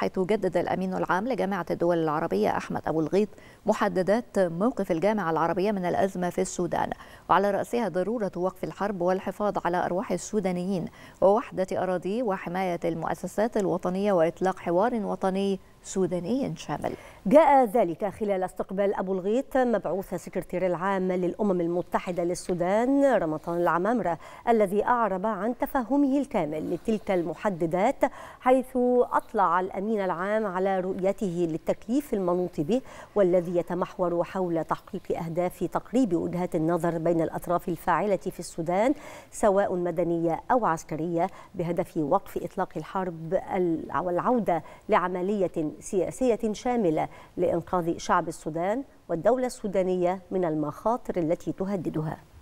حيث جدد الأمين العام لجامعة الدول العربية أحمد أبو الغيط محددات موقف الجامعة العربية من الأزمة في السودان وعلى رأسها ضرورة وقف الحرب والحفاظ على أرواح السودانيين ووحدة أراضيه وحماية المؤسسات الوطنية وإطلاق حوار وطني سوداني شامل جاء ذلك خلال استقبال أبو الغيط مبعوث السكرتير العام للأمم المتحدة للسودان رمضان العمامرة الذي أعرب عن تفهمه الكامل لتلك المحددات حيث أطلع الأمين العام على رؤيته للتكليف المنوط به والذي يتمحور حول تحقيق أهداف تقريب وجهات النظر بين الأطراف الفاعلة في السودان سواء مدنية أو عسكرية بهدف وقف إطلاق الحرب والعودة لعملية سياسية شاملة لإنقاذ شعب السودان والدولة السودانية من المخاطر التي تهددها